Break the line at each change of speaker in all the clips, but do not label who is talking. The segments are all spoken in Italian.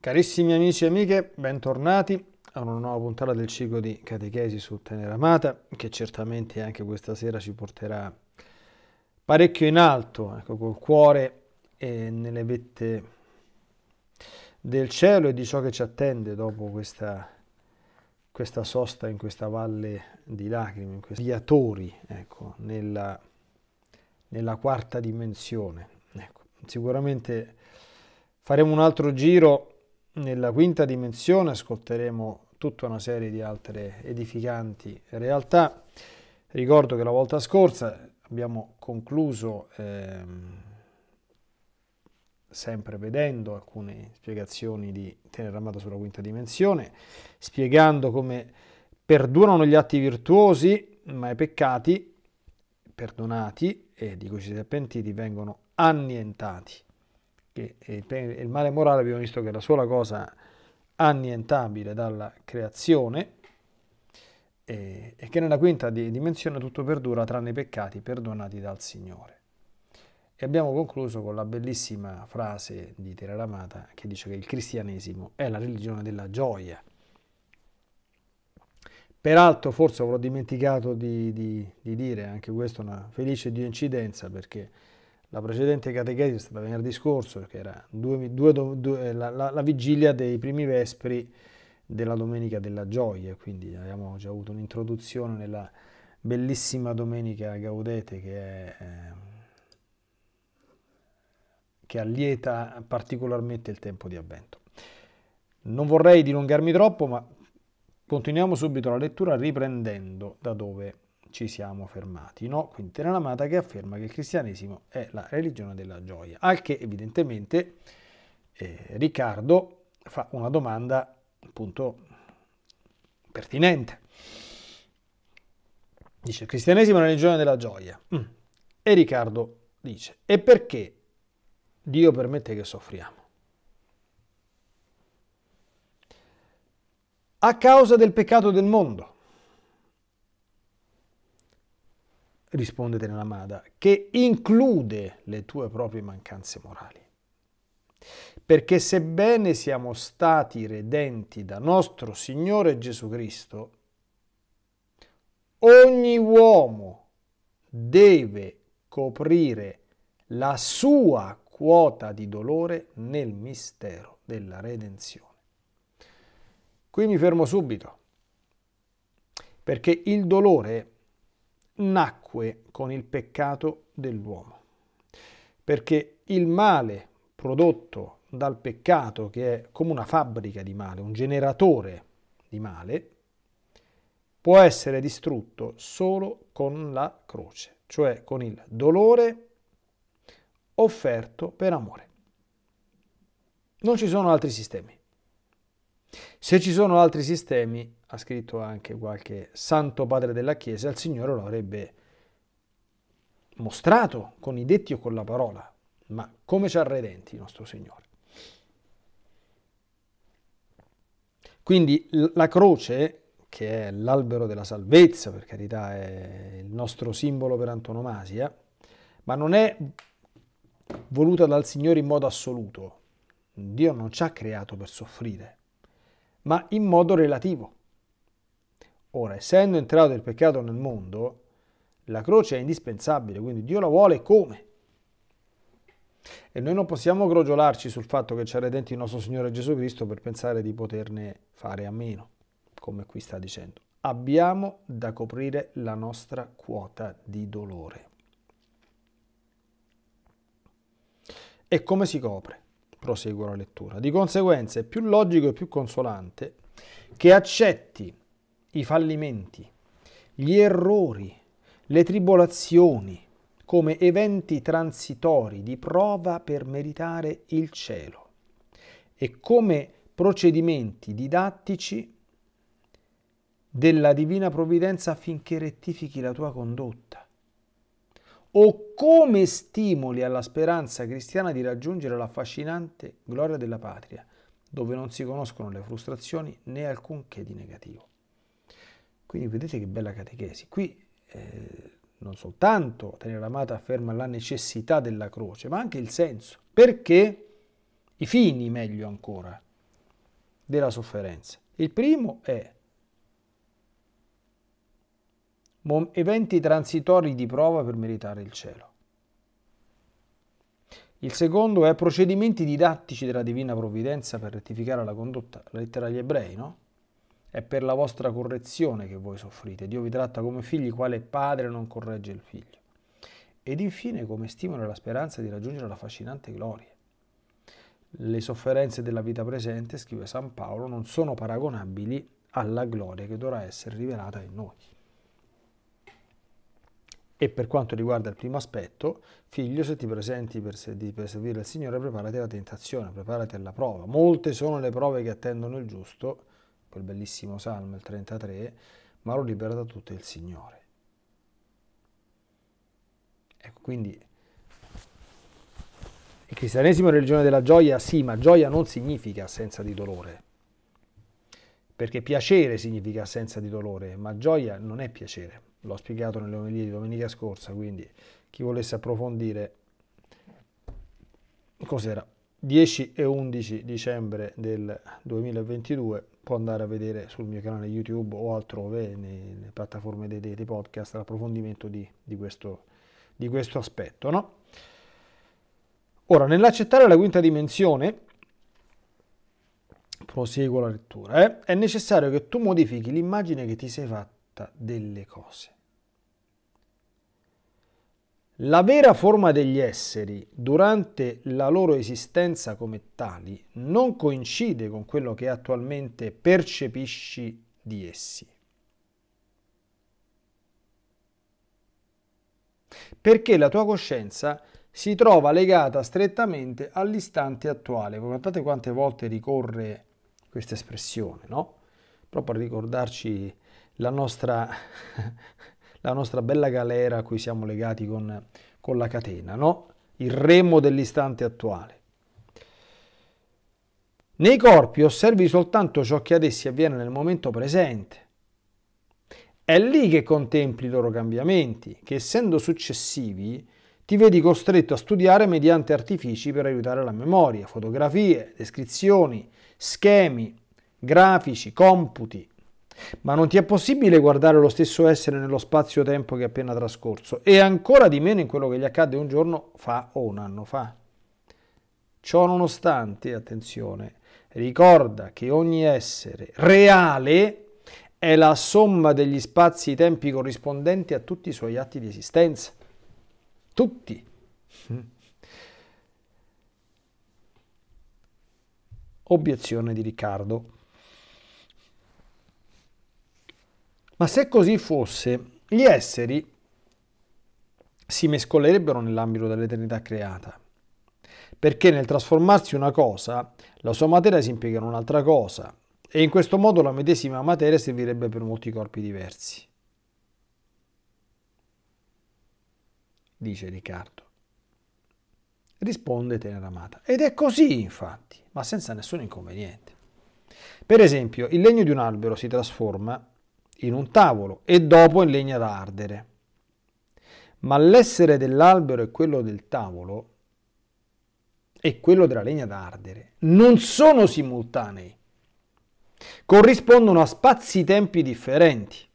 Carissimi amici e amiche, bentornati a una nuova puntata del ciclo di Catechesi su Tenera Amata, che certamente anche questa sera ci porterà parecchio in alto, ecco, col cuore e nelle vette del cielo e di ciò che ci attende dopo questa, questa sosta in questa valle di lacrime, in questi viatori, ecco, nella, nella, quarta dimensione. Ecco, sicuramente faremo un altro giro nella quinta dimensione ascolteremo tutta una serie di altre edificanti realtà. Ricordo che la volta scorsa abbiamo concluso ehm, sempre vedendo alcune spiegazioni di Teneramata sulla quinta dimensione, spiegando come perdurano gli atti virtuosi, ma i peccati perdonati e di cui si è pentiti vengono annientati che eh, il male morale abbiamo visto che è la sola cosa annientabile dalla creazione e, eh, e che nella quinta dimensione tutto perdura tranne i peccati perdonati dal Signore. E abbiamo concluso con la bellissima frase di Terramata che dice che il cristianesimo è la religione della gioia. Peraltro forse avrò dimenticato di, di, di dire, anche questo è una felice coincidenza perché la precedente catechesi è stata venerdì scorso, che era due, due, due, eh, la, la, la, vigilia dei primi vespri della Domenica della Gioia, quindi abbiamo già avuto un'introduzione nella bellissima Domenica Gaudete che, è, eh, che allieta particolarmente il tempo di Avvento. Non vorrei dilungarmi troppo, ma continuiamo subito la lettura riprendendo da dove ci siamo fermati, no? Quindi Teranamata che afferma che il cristianesimo è la religione della gioia, al che evidentemente eh, Riccardo fa una domanda appunto pertinente. Dice il cristianesimo è la religione della gioia. Mm. E Riccardo dice, e perché Dio permette che soffriamo? A causa del peccato del mondo. risponde Tenelamada, che include le tue proprie mancanze morali. Perché sebbene siamo stati redenti da nostro Signore Gesù Cristo, ogni uomo deve coprire la sua quota di dolore nel mistero della redenzione. Qui mi fermo subito, perché il dolore è nacque con il peccato dell'uomo, perché il male prodotto dal peccato, che è come una fabbrica di male, un generatore di male, può essere distrutto solo con la croce, cioè con il dolore offerto per amore. Non ci sono altri sistemi. Se ci sono altri sistemi, ha scritto anche qualche santo padre della Chiesa, il Signore lo avrebbe mostrato con i detti o con la parola, ma come ci ha redenti il nostro Signore. Quindi la croce, che è l'albero della salvezza, per carità, è il nostro simbolo per antonomasia, ma non è voluta dal Signore in modo assoluto. Dio non ci ha creato per soffrire, ma in modo relativo. Ora, essendo entrato il peccato nel mondo, la croce è indispensabile, quindi Dio la vuole come? E noi non possiamo crogiolarci sul fatto che c'è dentro il nostro Signore Gesù Cristo per pensare di poterne fare a meno, come qui sta dicendo. Abbiamo da coprire la nostra quota di dolore. E come si copre? Proseguo la lettura. Di conseguenza è più logico e più consolante che accetti i fallimenti, gli errori, le tribolazioni come eventi transitori di prova per meritare il cielo e come procedimenti didattici della divina provvidenza affinché rettifichi la tua condotta o come stimoli alla speranza cristiana di raggiungere l'affascinante gloria della patria, dove non si conoscono le frustrazioni né alcunché di negativo. Quindi vedete che bella catechesi. Qui eh, non soltanto Daniele Ramata afferma la necessità della croce, ma anche il senso. Perché? I fini, meglio ancora, della sofferenza. Il primo è eventi transitori di prova per meritare il cielo. Il secondo è procedimenti didattici della divina provvidenza per rettificare la condotta, la lettera agli ebrei, no? è per la vostra correzione che voi soffrite. Dio vi tratta come figli, quale padre non corregge il figlio. Ed infine come stimolo la speranza di raggiungere la fascinante gloria. Le sofferenze della vita presente, scrive San Paolo, non sono paragonabili alla gloria che dovrà essere rivelata in noi. E per quanto riguarda il primo aspetto, figlio, se ti presenti per, servire il Signore, preparati alla tentazione, preparati alla prova. Molte sono le prove che attendono il giusto, quel bellissimo salmo, il 33, ma lo libera da tutto il Signore. Ecco, quindi il cristianesimo è religione della gioia, sì, ma gioia non significa assenza di dolore, perché piacere significa assenza di dolore, ma gioia non è piacere. L'ho spiegato nelle omelie di domenica scorsa, quindi chi volesse approfondire cos'era 10 e 11 dicembre del 2022 può andare a vedere sul mio canale YouTube o altrove, nelle piattaforme dei, dei podcast, l'approfondimento di, di, questo, di questo aspetto. No? Ora, nell'accettare la quinta dimensione, proseguo la lettura, eh, è necessario che tu modifichi l'immagine che ti sei fatta delle cose. La vera forma degli esseri durante la loro esistenza come tali non coincide con quello che attualmente percepisci di essi. Perché la tua coscienza si trova legata strettamente all'istante attuale. Guardate quante volte ricorre questa espressione, no? Proprio a ricordarci la nostra la nostra bella galera a cui siamo legati con, con la catena, no? il remo dell'istante attuale. Nei corpi osservi soltanto ciò che ad essi avviene nel momento presente. È lì che contempli i loro cambiamenti, che essendo successivi ti vedi costretto a studiare mediante artifici per aiutare la memoria, fotografie, descrizioni, schemi, grafici, computi, ma non ti è possibile guardare lo stesso essere nello spazio-tempo che è appena trascorso e ancora di meno in quello che gli accadde un giorno fa o un anno fa. Ciò nonostante, attenzione, ricorda che ogni essere reale è la somma degli spazi-tempi corrispondenti a tutti i suoi atti di esistenza. Tutti. Obiezione di Riccardo. Ma se così fosse, gli esseri si mescolerebbero nell'ambito dell'eternità creata, perché nel trasformarsi una cosa, la sua materia si impiega in un'altra cosa, e in questo modo la medesima materia servirebbe per molti corpi diversi. Dice Riccardo. Risponde tenera amata. Ed è così, infatti, ma senza nessun inconveniente. Per esempio, il legno di un albero si trasforma in un tavolo e dopo in legna da ardere. Ma l'essere dell'albero e quello del tavolo e quello della legna da ardere non sono simultanei, corrispondono a spazi-tempi differenti.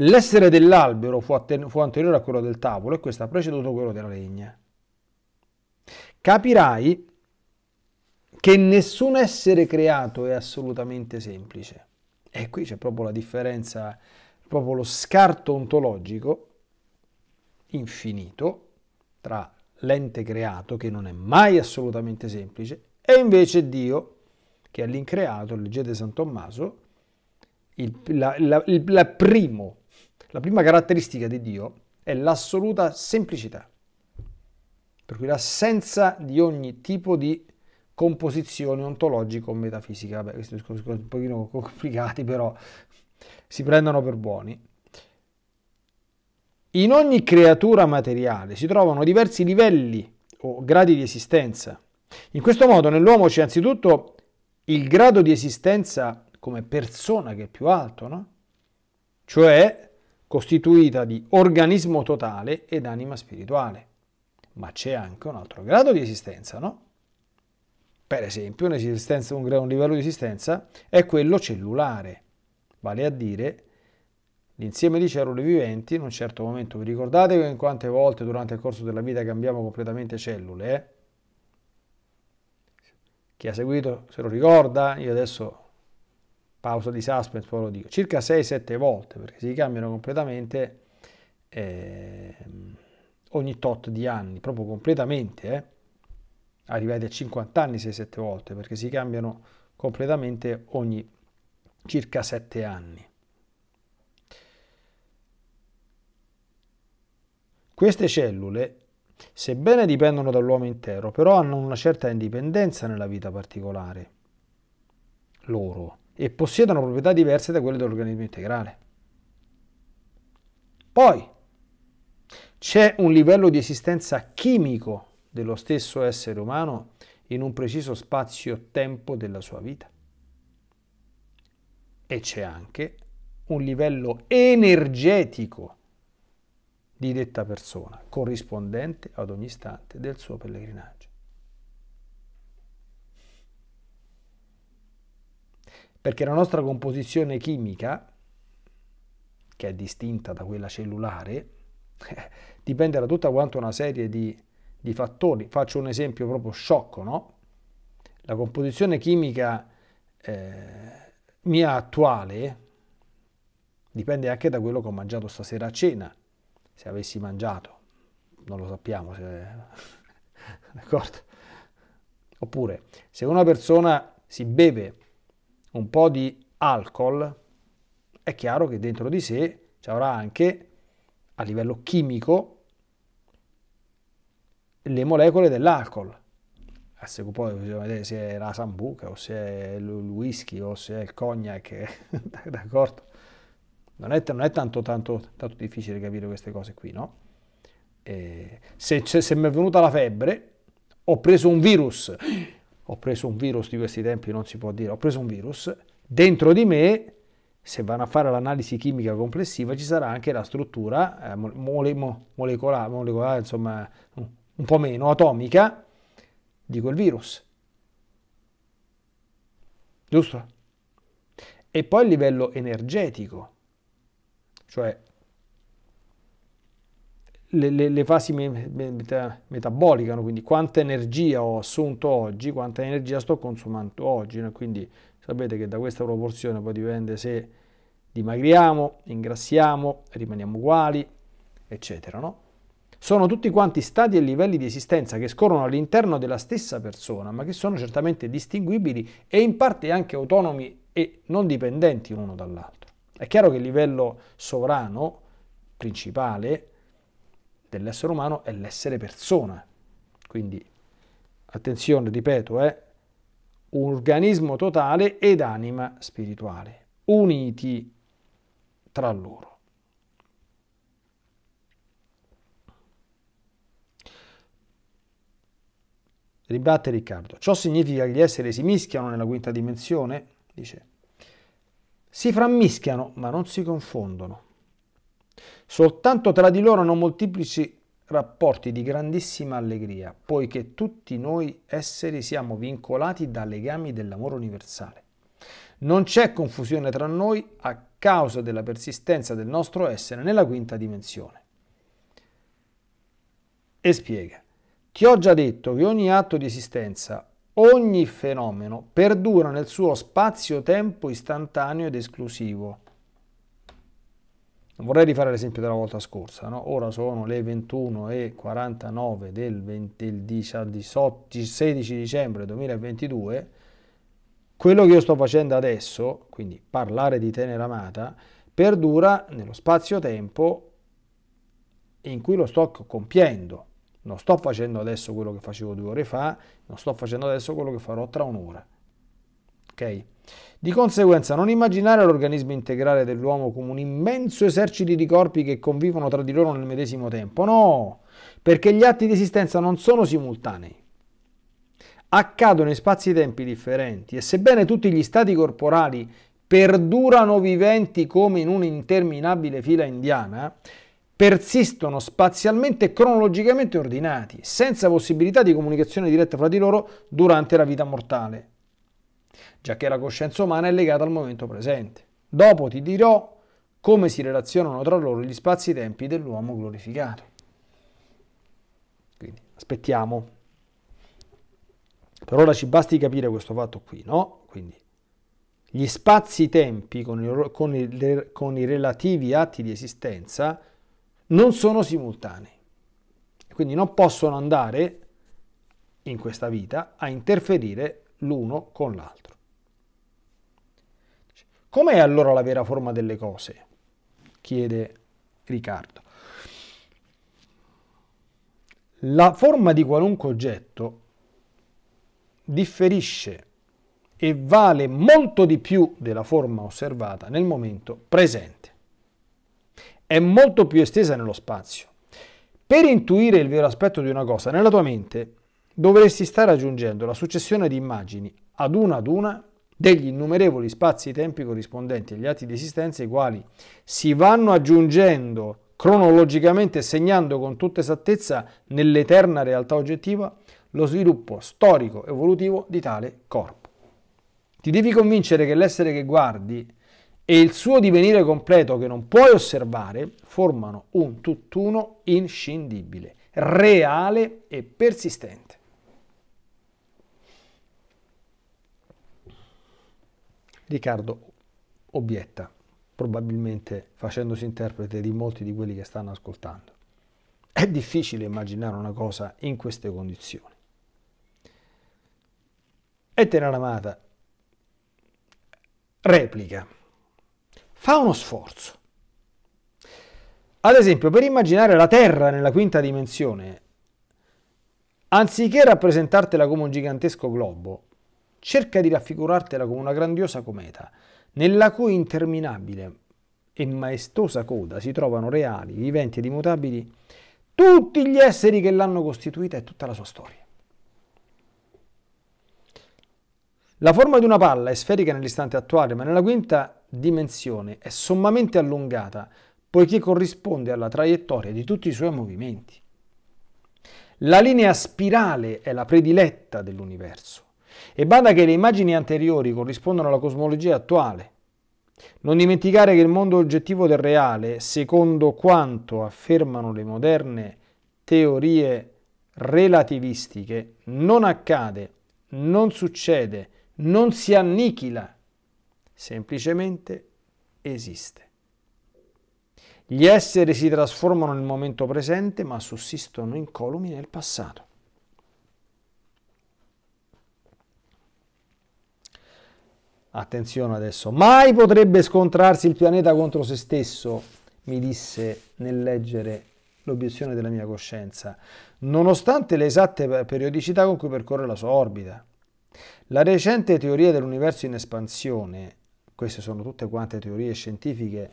L'essere dell'albero fu, fu anteriore a quello del tavolo e questo ha preceduto quello della legna. Capirai che nessun essere creato è assolutamente semplice. E qui c'è proprio la differenza, proprio lo scarto ontologico infinito tra l'ente creato, che non è mai assolutamente semplice, e invece Dio, che è l'increato, leggete San Tommaso, il, la, la, il, la, primo, la prima caratteristica di Dio è l'assoluta semplicità, per cui l'assenza di ogni tipo di composizione ontologico-metafisica. Beh, questi discorsi sono un pochino complicati, però si prendono per buoni. In ogni creatura materiale si trovano diversi livelli o gradi di esistenza. In questo modo nell'uomo c'è anzitutto il grado di esistenza come persona che è più alto, no? cioè costituita di organismo totale ed anima spirituale. Ma c'è anche un altro grado di esistenza, no? Per esempio, un, un livello di esistenza è quello cellulare, vale a dire l'insieme di cellule viventi in un certo momento. Vi ricordate in quante volte durante il corso della vita cambiamo completamente cellule? Eh? Chi ha seguito se lo ricorda, io adesso pausa di suspense, poi lo dico, circa 6-7 volte perché si cambiano completamente eh, ogni tot di anni, proprio completamente. Eh? arrivati a 50 anni 6-7 volte, perché si cambiano completamente ogni circa 7 anni. Queste cellule, sebbene dipendono dall'uomo intero, però hanno una certa indipendenza nella vita particolare loro e possiedono proprietà diverse da quelle dell'organismo integrale. Poi c'è un livello di esistenza chimico dello stesso essere umano in un preciso spazio-tempo della sua vita. E c'è anche un livello energetico di detta persona, corrispondente ad ogni istante del suo pellegrinaggio. Perché la nostra composizione chimica, che è distinta da quella cellulare, dipende da tutta quanto una serie di di fattori. Faccio un esempio proprio sciocco, no? La composizione chimica eh, mia attuale dipende anche da quello che ho mangiato stasera a cena, se avessi mangiato, non lo sappiamo, se... d'accordo? Oppure, se una persona si beve un po' di alcol, è chiaro che dentro di sé ci avrà anche a livello chimico le molecole dell'alcol. A ah, seguito poi bisogna vedere se è la sambuca o se è il whisky o se è il cognac, eh, d'accordo? Non è, non è tanto, tanto, tanto, difficile capire queste cose qui, no? Eh, se, se mi è venuta la febbre, ho preso un virus, ho preso un virus di questi tempi, non si può dire, ho preso un virus, dentro di me, se vanno a fare l'analisi chimica complessiva, ci sarà anche la struttura eh, mole, mo, molecolare, molecolare, insomma, un po' meno, atomica, di quel virus. Giusto? E poi a livello energetico, cioè le, le, le fasi meta, metaboliche, no? quindi quanta energia ho assunto oggi, quanta energia sto consumando oggi, no? quindi sapete che da questa proporzione poi dipende se dimagriamo, ingrassiamo, rimaniamo uguali, eccetera, no? Sono tutti quanti stati e livelli di esistenza che scorrono all'interno della stessa persona, ma che sono certamente distinguibili e in parte anche autonomi e non dipendenti l'uno dall'altro. È chiaro che il livello sovrano, principale, dell'essere umano è l'essere persona. Quindi, attenzione, ripeto, è eh, un organismo totale ed anima spirituale, uniti tra loro. ribatte Riccardo. Ciò significa che gli esseri si mischiano nella quinta dimensione? Dice. Si frammischiano, ma non si confondono. Soltanto tra di loro hanno moltiplici rapporti di grandissima allegria, poiché tutti noi esseri siamo vincolati da legami dell'amore universale. Non c'è confusione tra noi a causa della persistenza del nostro essere nella quinta dimensione. E spiega. Ti ho già detto che ogni atto di esistenza, ogni fenomeno perdura nel suo spazio-tempo istantaneo ed esclusivo. Vorrei rifare l'esempio della volta scorsa, no? ora sono le 21.49 del 20, 18, 16 dicembre 2022, quello che io sto facendo adesso, quindi parlare di tenera amata, perdura nello spazio-tempo in cui lo sto compiendo non sto facendo adesso quello che facevo due ore fa, non sto facendo adesso quello che farò tra un'ora. Ok? Di conseguenza, non immaginare l'organismo integrale dell'uomo come un immenso esercito di corpi che convivono tra di loro nel medesimo tempo. No, perché gli atti di esistenza non sono simultanei. Accadono in spazi-tempi e differenti e sebbene tutti gli stati corporali perdurano viventi come in un'interminabile fila indiana, persistono spazialmente e cronologicamente ordinati, senza possibilità di comunicazione diretta fra di loro durante la vita mortale, giacché la coscienza umana è legata al momento presente. Dopo ti dirò come si relazionano tra loro gli spazi-tempi dell'uomo glorificato. Quindi aspettiamo. Per ora ci basti capire questo fatto qui, no? Quindi gli spazi-tempi con con con i relativi atti di esistenza non sono simultanei. Quindi non possono andare in questa vita a interferire l'uno con l'altro. Com'è allora la vera forma delle cose? chiede Riccardo. La forma di qualunque oggetto differisce e vale molto di più della forma osservata nel momento presente è molto più estesa nello spazio. Per intuire il vero aspetto di una cosa, nella tua mente dovresti stare aggiungendo la successione di immagini ad una ad una degli innumerevoli spazi e tempi corrispondenti agli atti di esistenza, i quali si vanno aggiungendo cronologicamente segnando con tutta esattezza nell'eterna realtà oggettiva lo sviluppo storico evolutivo di tale corpo. Ti devi convincere che l'essere che guardi e il suo divenire completo che non puoi osservare formano un tutt'uno inscindibile, reale e persistente. Riccardo obietta, probabilmente facendosi interprete di molti di quelli che stanno ascoltando. È difficile immaginare una cosa in queste condizioni. E Tenera Amata replica fa uno sforzo. Ad esempio, per immaginare la Terra nella quinta dimensione, anziché rappresentartela come un gigantesco globo, cerca di raffigurartela come una grandiosa cometa, nella cui interminabile e maestosa coda si trovano reali, viventi ed immutabili tutti gli esseri che l'hanno costituita e tutta la sua storia. La forma di una palla è sferica nell'istante attuale, ma nella quinta dimensione è sommamente allungata poiché corrisponde alla traiettoria di tutti i suoi movimenti. La linea spirale è la prediletta dell'universo e bada che le immagini anteriori corrispondono alla cosmologia attuale. Non dimenticare che il mondo oggettivo del reale, secondo quanto affermano le moderne teorie relativistiche, non accade, non succede, non si annichila semplicemente esiste. Gli esseri si trasformano nel momento presente ma sussistono incolumi nel passato. Attenzione adesso, mai potrebbe scontrarsi il pianeta contro se stesso, mi disse nel leggere l'obiezione della mia coscienza, nonostante le esatte periodicità con cui percorre la sua orbita. La recente teoria dell'universo in espansione queste sono tutte quante teorie scientifiche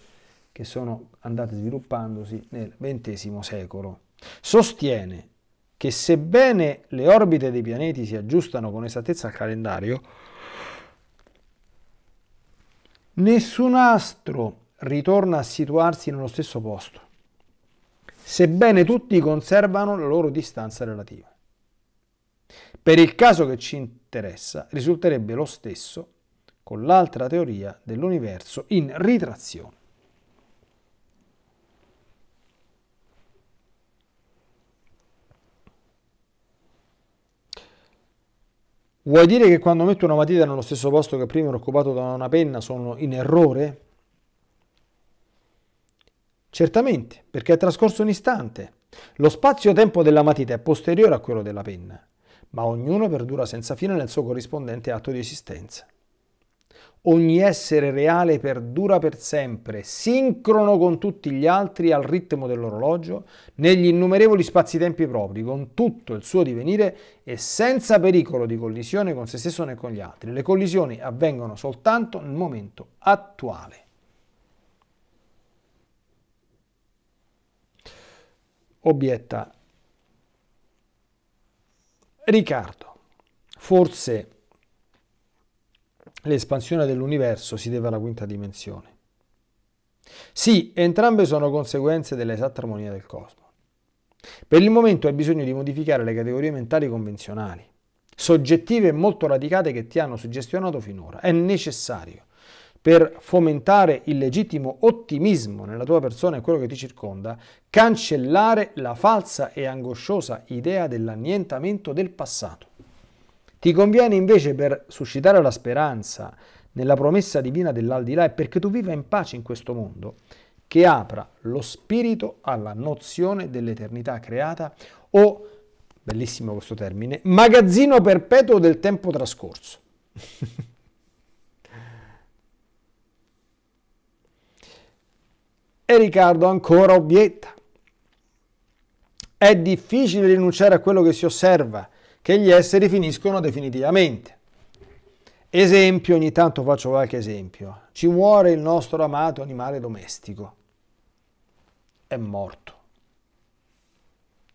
che sono andate sviluppandosi nel XX secolo. Sostiene che sebbene le orbite dei pianeti si aggiustano con esattezza al calendario, nessun astro ritorna a situarsi nello stesso posto, sebbene tutti conservano la loro distanza relativa. Per il caso che ci interessa, risulterebbe lo stesso con l'altra teoria dell'universo in ritrazione. Vuoi dire che quando metto una matita nello stesso posto che prima ero occupato da una penna sono in errore? Certamente, perché è trascorso un istante. Lo spazio-tempo della matita è posteriore a quello della penna, ma ognuno perdura senza fine nel suo corrispondente atto di esistenza. Ogni essere reale perdura per sempre, sincrono con tutti gli altri al ritmo dell'orologio, negli innumerevoli spazi-tempi propri, con tutto il suo divenire e senza pericolo di collisione con se stesso né con gli altri. Le collisioni avvengono soltanto nel momento attuale. Obietta Riccardo, forse l'espansione dell'universo si deve alla quinta dimensione. Sì, entrambe sono conseguenze dell'esatta armonia del cosmo. Per il momento hai bisogno di modificare le categorie mentali convenzionali, soggettive e molto radicate che ti hanno suggestionato finora. È necessario per fomentare il legittimo ottimismo nella tua persona e quello che ti circonda, cancellare la falsa e angosciosa idea dell'annientamento del passato. Ti conviene invece per suscitare la speranza nella promessa divina dell'aldilà e perché tu viva in pace in questo mondo, che apra lo spirito alla nozione dell'eternità creata o, bellissimo questo termine, magazzino perpetuo del tempo trascorso. e Riccardo ancora obietta. È difficile rinunciare a quello che si osserva che gli esseri finiscono definitivamente. Esempio, ogni tanto faccio qualche esempio. Ci muore il nostro amato animale domestico. È morto.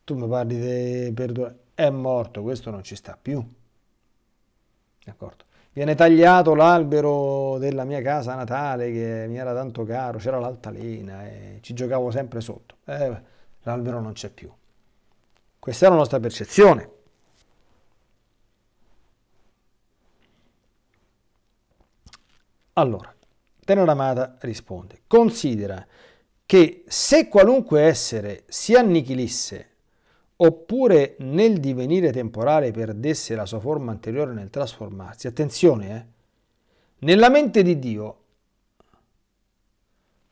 Tu mi parli di perdurare. È morto, questo non ci sta più. D'accordo? Viene tagliato l'albero della mia casa natale che mi era tanto caro, c'era l'altalena e ci giocavo sempre sotto. Eh, l'albero non c'è più. Questa è la nostra percezione. Allora, Tenoramata risponde, considera che se qualunque essere si annichilisse oppure nel divenire temporale perdesse la sua forma anteriore nel trasformarsi, attenzione, eh, nella mente di Dio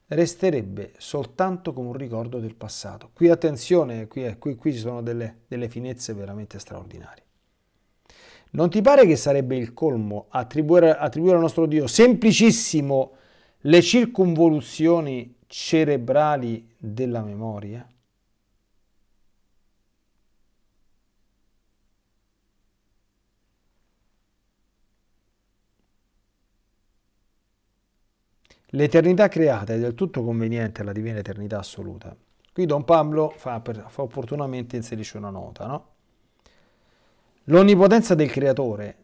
resterebbe soltanto come un ricordo del passato. Qui attenzione, qui, qui, qui ci sono delle, delle finezze veramente straordinarie. Non ti pare che sarebbe il colmo attribuire, attribuire al nostro Dio semplicissimo le circonvoluzioni cerebrali della memoria? L'eternità creata è del tutto conveniente alla divina eternità assoluta. Qui Don Pablo fa, fa opportunamente inserisce una nota, no? L'onnipotenza del creatore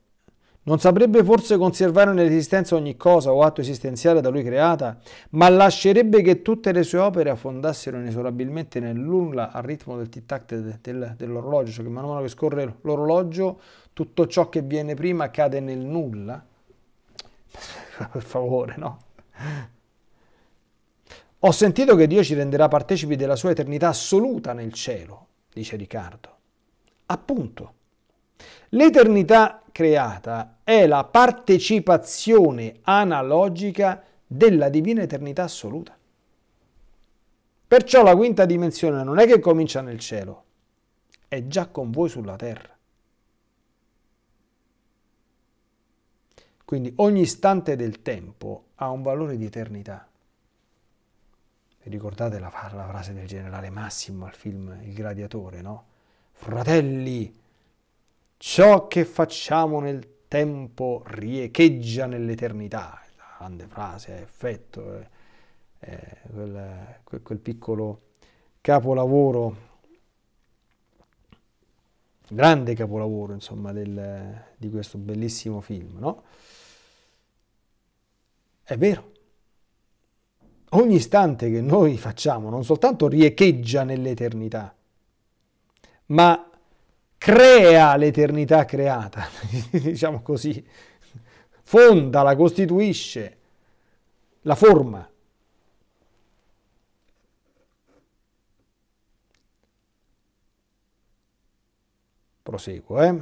non saprebbe forse conservare nell'esistenza ogni cosa o atto esistenziale da lui creata, ma lascerebbe che tutte le sue opere affondassero inesorabilmente nell'urla al ritmo del tic-tac de, de, dell'orologio, cioè che man mano che scorre l'orologio tutto ciò che viene prima cade nel nulla? per favore, no? Ho sentito che Dio ci renderà partecipi della sua eternità assoluta nel cielo, dice Riccardo. Appunto. L'eternità creata è la partecipazione analogica della divina eternità assoluta. Perciò la quinta dimensione non è che comincia nel cielo, è già con voi sulla terra. Quindi ogni istante del tempo ha un valore di eternità. ricordate la, la frase del generale Massimo al film Il gladiatore, no? Fratelli, Ciò che facciamo nel tempo riecheggia nell'eternità. Grande frase, effetto, eh, eh, quel, quel, quel piccolo capolavoro grande capolavoro insomma del, di questo bellissimo film, no? È vero. Ogni istante che noi facciamo non soltanto riecheggia nell'eternità, ma crea l'eternità creata, diciamo così, fonda, la costituisce, la forma. Proseguo, eh.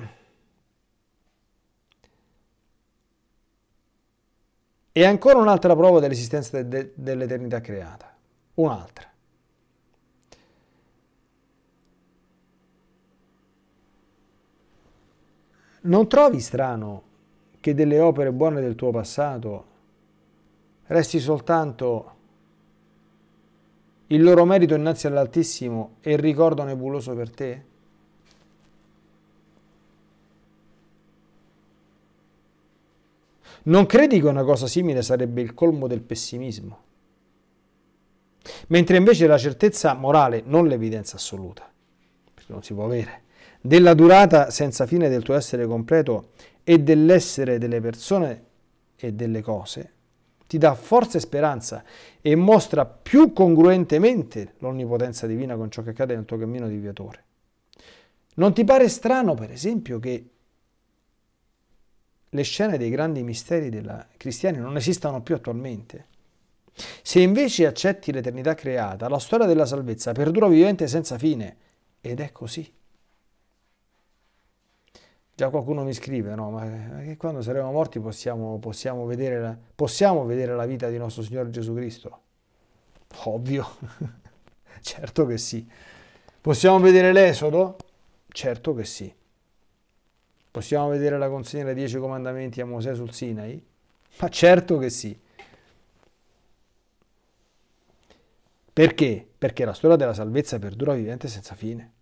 E ancora un'altra prova dell'esistenza de- dell'eternità creata. Un'altra. Non trovi strano che delle opere buone del tuo passato resti soltanto il loro merito innanzi all'Altissimo e il ricordo nebuloso per te? Non credi che una cosa simile sarebbe il colmo del pessimismo? Mentre invece la certezza morale, non l'evidenza assoluta, perché non si può avere, della durata senza fine del tuo essere completo e dell'essere delle persone e delle cose, ti dà forza e speranza e mostra più congruentemente l'onnipotenza divina con ciò che accade nel tuo cammino di viatore. Non ti pare strano, per esempio, che le scene dei grandi misteri della cristiani non esistano più attualmente? Se invece accetti l'eternità creata, la storia della salvezza perdura vivente senza fine, ed è così. Già qualcuno mi scrive, no, ma, che quando saremo morti possiamo, possiamo, vedere la, possiamo vedere la vita di nostro Signore Gesù Cristo? Ovvio, certo che sì. Possiamo vedere l'Esodo? Certo che sì. Possiamo vedere la consegna dei dieci comandamenti a Mosè sul Sinai? Ma certo che sì. Perché? Perché la storia della salvezza perdura vivente senza fine.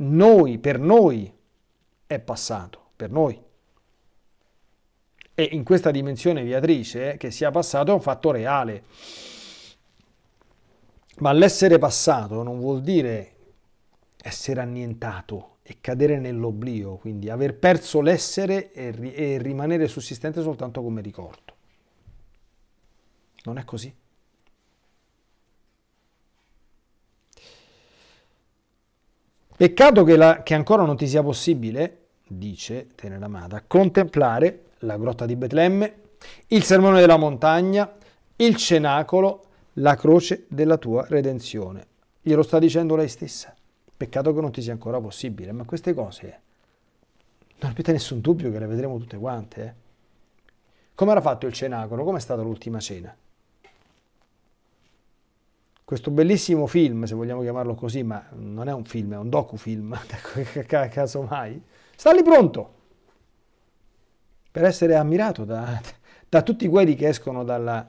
Noi, per noi, è passato per noi. E in questa dimensione viatrice che sia passato è un fatto reale. Ma l'essere passato non vuol dire essere annientato e cadere nell'oblio, quindi aver perso l'essere e, ri- e rimanere sussistente soltanto come ricordo. Non è così. Peccato che, la, che, ancora non ti sia possibile dice Tenera Amada, contemplare la grotta di Betlemme, il sermone della montagna, il cenacolo, la croce della tua redenzione. Glielo sta dicendo lei stessa. Peccato che non ti sia ancora possibile, ma queste cose non avete nessun dubbio che le vedremo tutte quante. Eh? Come era fatto il cenacolo? Come è stata l'ultima cena? Questo bellissimo film, se vogliamo chiamarlo così, ma non è un film, è un docufilm, casomai. mai Sta lì pronto per essere ammirato da, da tutti quelli che escono dalla,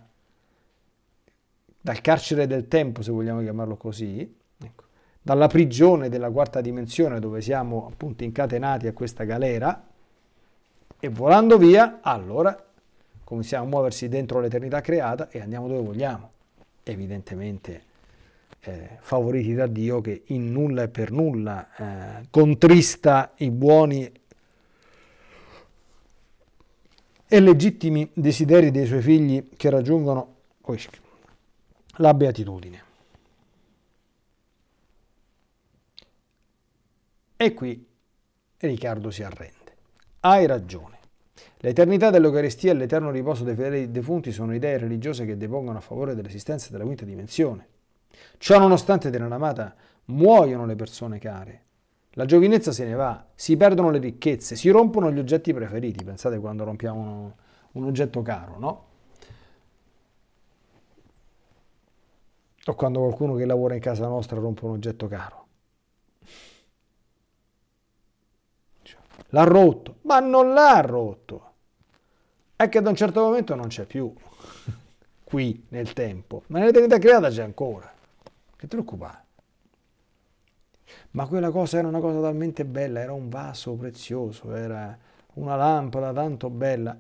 dal carcere del tempo, se vogliamo chiamarlo così, ecco, dalla prigione della quarta dimensione dove siamo appunto incatenati a questa galera e volando via, allora cominciamo a muoversi dentro l'eternità creata e andiamo dove vogliamo. Evidentemente eh, favoriti da Dio che in nulla e per nulla eh, contrista i buoni e legittimi desideri dei suoi figli che raggiungono la beatitudine. E qui Riccardo si arrende. Hai ragione. L'eternità dell'Eucaristia e l'eterno riposo dei fedeli defunti sono idee religiose che depongono a favore dell'esistenza della quinta dimensione. Ciò nonostante della navata muoiono le persone care. La giovinezza se ne va, si perdono le ricchezze, si rompono gli oggetti preferiti. Pensate quando rompiamo un, un oggetto caro, no? O quando qualcuno che lavora in casa nostra rompe un oggetto caro. L'ha rotto, ma non l'ha rotto. È che da un certo momento non c'è più qui nel tempo, ma nell'eternità creata c'è ancora ti preoccupare. Ma quella cosa era una cosa talmente bella, era un vaso prezioso, era una lampada tanto bella.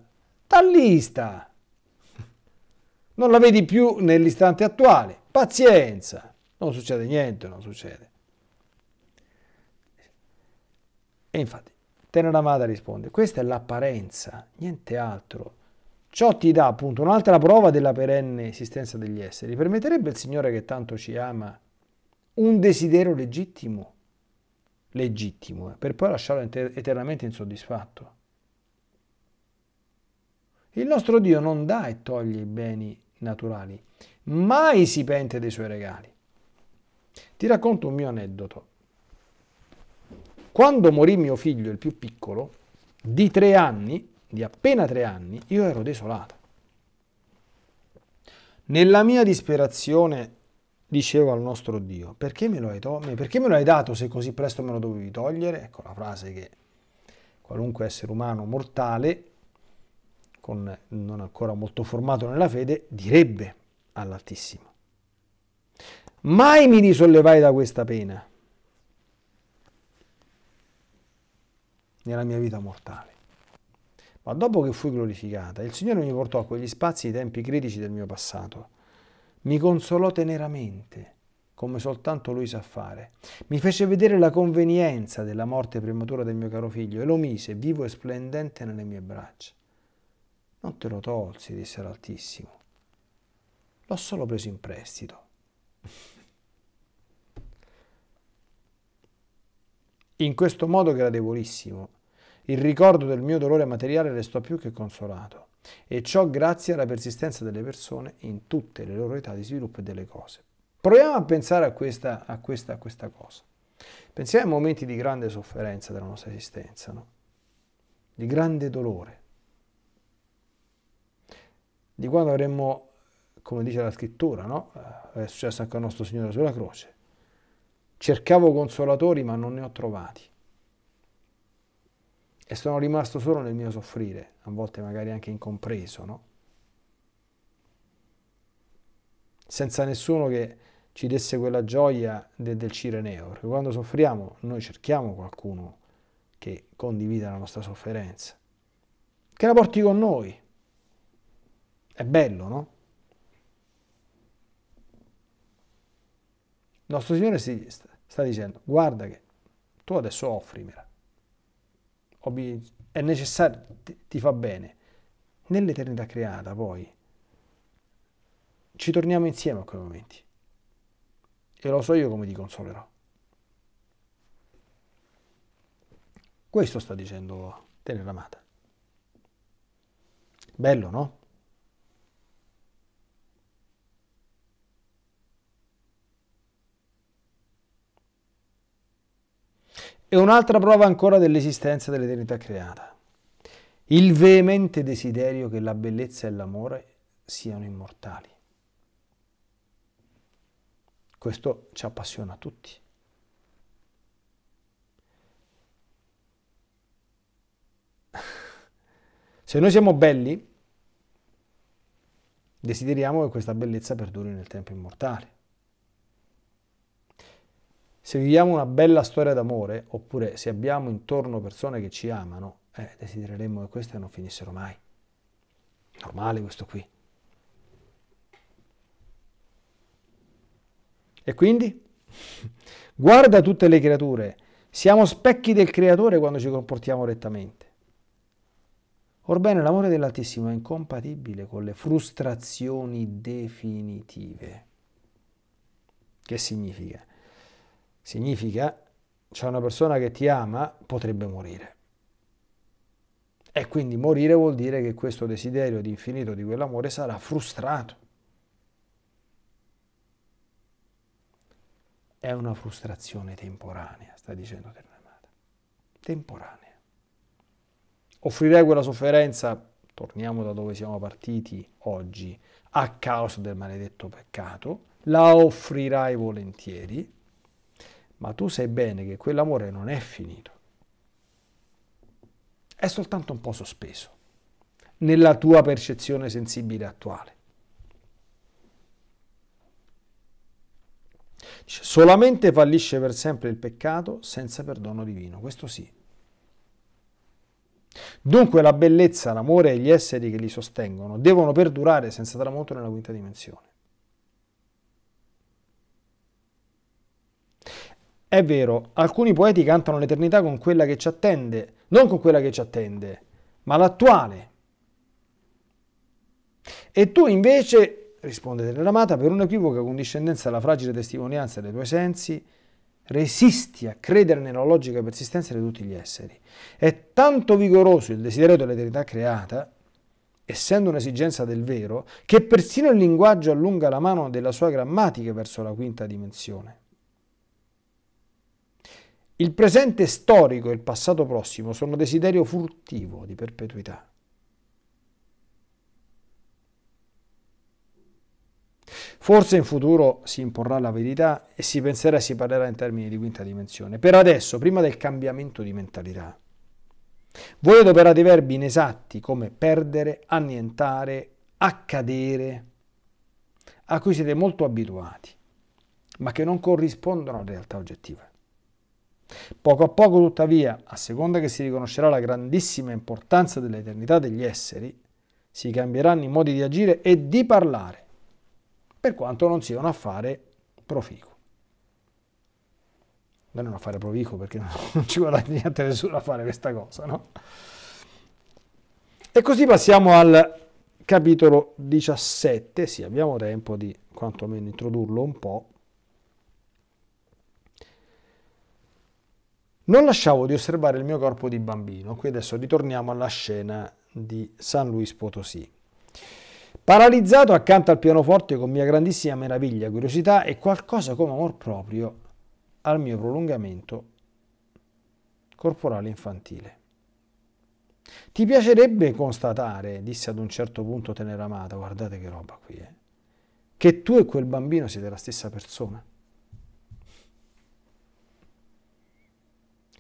Tallista! Non la vedi più nell'istante attuale. Pazienza! Non succede niente, non succede. E infatti, Teneramada risponde, questa è l'apparenza, niente altro Ciò ti dà appunto un'altra prova della perenne esistenza degli esseri. Permetterebbe il Signore che tanto ci ama un desiderio legittimo, legittimo, eh, per poi lasciarlo eternamente insoddisfatto. Il nostro Dio non dà e toglie i beni naturali, mai si pente dei suoi regali. Ti racconto un mio aneddoto. Quando morì mio figlio, il più piccolo, di tre anni, di appena tre anni, io ero desolato. Nella mia disperazione dicevo al nostro Dio, perché me, perché me lo hai, dato se così presto me lo dovevi togliere? Ecco la frase che qualunque essere umano mortale, con non ancora molto formato nella fede, direbbe all'Altissimo. Mai mi risollevai da questa pena nella mia vita mortale. Ma dopo che fui glorificata, il Signore mi portò a quegli spazi i tempi critici del mio passato. Mi consolò teneramente, come soltanto Lui sa fare. Mi fece vedere la convenienza della morte prematura del mio caro figlio e lo mise vivo e splendente nelle mie braccia. Non te lo tolsi, disse l'Altissimo. L'ho solo preso in prestito. In questo modo gradevolissimo il ricordo del mio dolore materiale restò più che consolato, e ciò grazie alla persistenza delle persone in tutte le loro età di sviluppo e delle cose. Proviamo a pensare a questa, a questa, a questa cosa. Pensiamo ai momenti di grande sofferenza della nostra esistenza, no? di grande dolore, di quando avremmo, come dice la scrittura, no? Eh, è successo anche al nostro Signore sulla croce, cercavo consolatori ma non ne ho trovati e sono rimasto solo nel mio soffrire, a volte magari anche incompreso, no? Senza nessuno che ci desse quella gioia de, del Cireneo, perché quando soffriamo noi cerchiamo qualcuno che condivida la nostra sofferenza, che la porti con noi. È bello, no? Il nostro Signore si sta dicendo, guarda che tu adesso offrimela è necessario, ti fa bene. Nell'eternità creata poi ci torniamo insieme a quei momenti e lo so io come ti consolerò. Questo sta dicendo Amata. Bello, no? è un'altra prova ancora dell'esistenza dell'eternità creata. Il veemente desiderio che la bellezza e l'amore siano immortali. Questo ci appassiona tutti. Se noi siamo belli, desideriamo che questa bellezza perduri nel tempo immortale. Se viviamo una bella storia d'amore, oppure se abbiamo intorno persone che ci amano, eh, desidereremmo che queste non finissero mai. Normale questo qui. E quindi? Guarda tutte le creature. Siamo specchi del Creatore quando ci comportiamo rettamente. Orbene, l'amore dell'Altissimo è incompatibile con le frustrazioni definitive. Che significa? Significa c'è una persona che ti ama, potrebbe morire. E quindi morire vuol dire che questo desiderio di infinito di quell'amore sarà frustrato. È una frustrazione temporanea, sta dicendo Ternamata. Temporanea. Offrirei quella sofferenza, torniamo da dove siamo partiti oggi, a causa del maledetto peccato, la offrirai volentieri ma tu sai bene che quell'amore non è finito. È soltanto un po' sospeso nella tua percezione sensibile attuale. solamente fallisce per sempre il peccato senza perdono divino, questo sì. Dunque la bellezza, l'amore e gli esseri che li sostengono devono perdurare senza tramonto nella quinta dimensione. È vero, alcuni poeti cantano l'eternità con quella che ci attende, non con quella che ci attende, ma l'attuale. E tu invece, risponde Telramata, per un'equivoca condiscendenza alla fragile testimonianza dei tuoi sensi, resisti a credere nella logica persistenza di tutti gli esseri. È tanto vigoroso il desiderio dell'eternità creata, essendo un'esigenza del vero, che persino il linguaggio allunga la mano della sua grammatica verso la quinta dimensione. Il presente storico e il passato prossimo sono desiderio furtivo di perpetuità. Forse in futuro si imporrà la verità e si penserà e si parlerà in termini di quinta dimensione. Per adesso, prima del cambiamento di mentalità, voi adoperate verbi inesatti come perdere, annientare, accadere, a cui siete molto abituati, ma che non corrispondono alla realtà oggettiva. Poco a poco, tuttavia, a seconda che si riconoscerà la grandissima importanza dell'eternità degli esseri, si cambieranno i modi di agire e di parlare, per quanto non sia un affare proficuo. Non è un affare proficuo perché non ci guadagna niente nessuno a fare questa cosa, no? E così passiamo al capitolo 17, sì abbiamo tempo di quantomeno introdurlo un po', Non lasciavo di osservare il mio corpo di bambino. Qui adesso ritorniamo alla scena di San Luis Potosí. Paralizzato accanto al pianoforte con mia grandissima meraviglia, curiosità e qualcosa come amor proprio al mio prolungamento corporale infantile. Ti piacerebbe constatare, disse ad un certo punto Teneramata, guardate che roba qui, eh, che tu e quel bambino siete la stessa persona.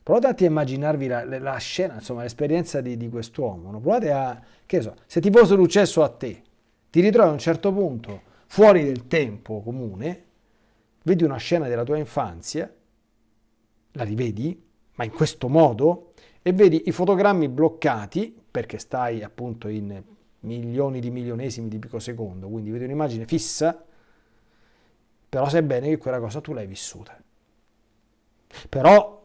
Provate a immaginarvi la, la scena, insomma, l'esperienza di, di quest'uomo. No? Provate a, che so, se ti fosse successo a te, ti ritrovi a un certo punto fuori del tempo comune, vedi una scena della tua infanzia, la rivedi, ma in questo modo, e vedi i fotogrammi bloccati, perché stai appunto in milioni di milionesimi di picosecondo, quindi vedi un'immagine fissa, però sai bene che quella cosa tu l'hai vissuta. Però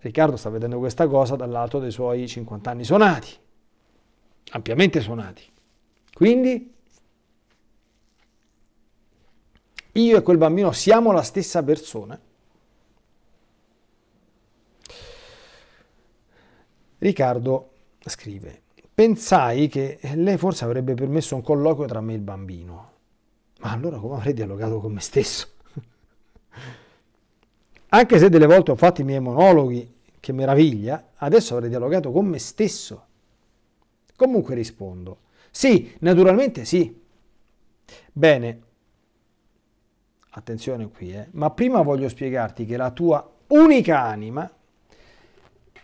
Riccardo sta vedendo questa cosa dall'alto dei suoi 50 anni suonati, ampiamente suonati. Quindi io e quel bambino siamo la stessa persona. Riccardo scrive, pensai che lei forse avrebbe permesso un colloquio tra me e il bambino, ma allora come avrei dialogato con me stesso? Anche se delle volte ho fatto i miei monologhi, che meraviglia, adesso avrei dialogato con me stesso. Comunque rispondo. Sì, naturalmente sì. Bene, attenzione qui, eh, ma prima voglio spiegarti che la tua unica anima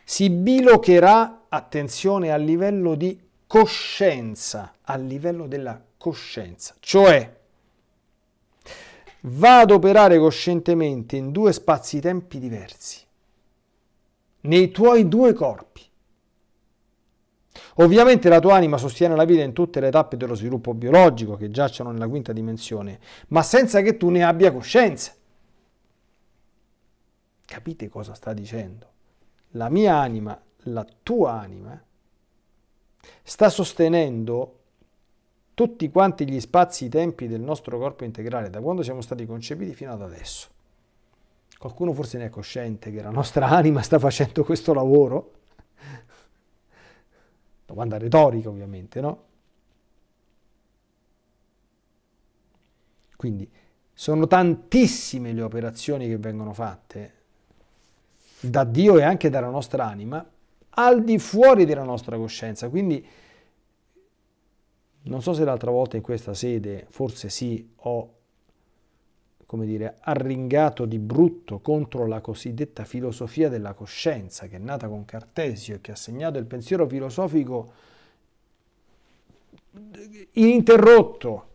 si bilocherà, attenzione, a livello di coscienza, a livello della coscienza, cioè va ad operare coscientemente in due spazi-tempi diversi, nei tuoi due corpi. Ovviamente la tua anima sostiene la vita in tutte le tappe dello sviluppo biologico che giacciono nella quinta dimensione, ma senza che tu ne abbia coscienza. Capite cosa sta dicendo? La mia anima, la tua anima, sta sostenendo tutti quanti gli spazi, i tempi del nostro corpo integrale da quando siamo stati concepiti fino ad adesso. Qualcuno forse ne è cosciente che la nostra anima sta facendo questo lavoro? Domanda retorica ovviamente, no? Quindi sono tantissime le operazioni che vengono fatte da Dio e anche dalla nostra anima al di fuori della nostra coscienza. Quindi non so se l'altra volta in questa sede, forse sì, ho come dire, arringato di brutto contro la cosiddetta filosofia della coscienza, che è nata con Cartesio e che ha segnato il pensiero filosofico ininterrotto,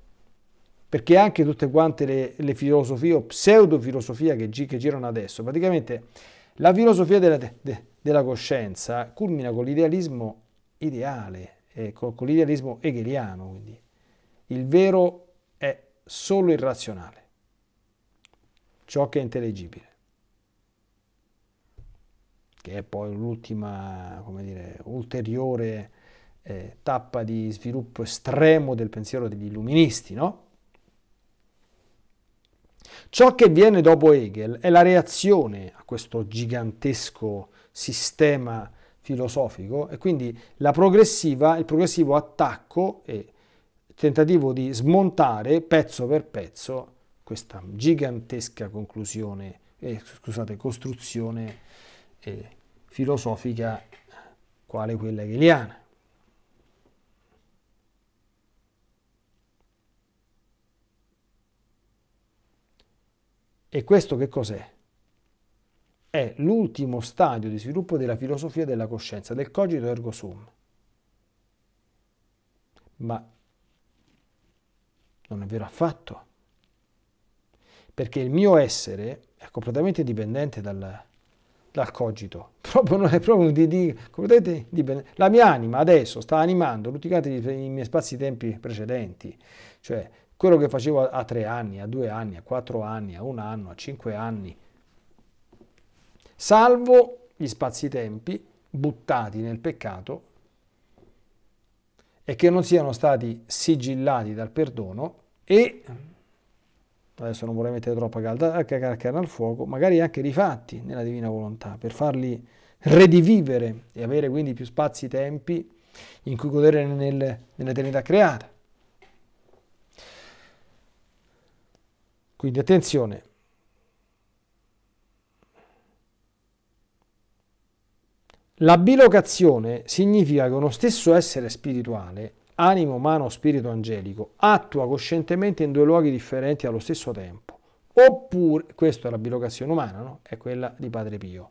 perché anche tutte quante le, le filosofie o pseudofilosofia che, che, girano adesso, praticamente la filosofia della, de, della coscienza culmina con l'idealismo ideale, eh, con, con l'idealismo hegeliano, quindi il vero è solo irrazionale, ciò che è intelligibile, che è poi l'ultima, come dire, ulteriore eh, tappa di sviluppo estremo del pensiero degli illuministi, no? Ciò che viene dopo Hegel è la reazione a questo gigantesco sistema filosofico e quindi la progressiva, il progressivo attacco e tentativo di smontare pezzo per pezzo questa gigantesca conclusione, eh, scusate, costruzione eh, filosofica quale quella hegeliana. E questo che cos'è? è l'ultimo stadio di sviluppo della filosofia della coscienza, del cogito ergo sum. Ma non è vero affatto, perché il mio essere è completamente dipendente dal, dal cogito, proprio non è proprio di, di, completamente dipendente. La mia anima adesso sta animando l'uticate i miei spazi-tempi precedenti, cioè quello che facevo a, a tre anni, a due anni, a quattro anni, a un anno, a cinque anni, salvo gli spazi-tempi buttati nel peccato e che non siano stati sigillati dal perdono e, adesso non vorrei mettere troppa calda, carne al fuoco, magari anche rifatti nella divina volontà per farli redivivere e avere quindi più spazi-tempi in cui godere nel, nell'eternità creata. Quindi attenzione, La bilocazione significa che uno stesso essere spirituale, animo umano spirito angelico, attua coscientemente in due luoghi differenti allo stesso tempo. Oppure, questa è la bilocazione umana, no? è quella di Padre Pio,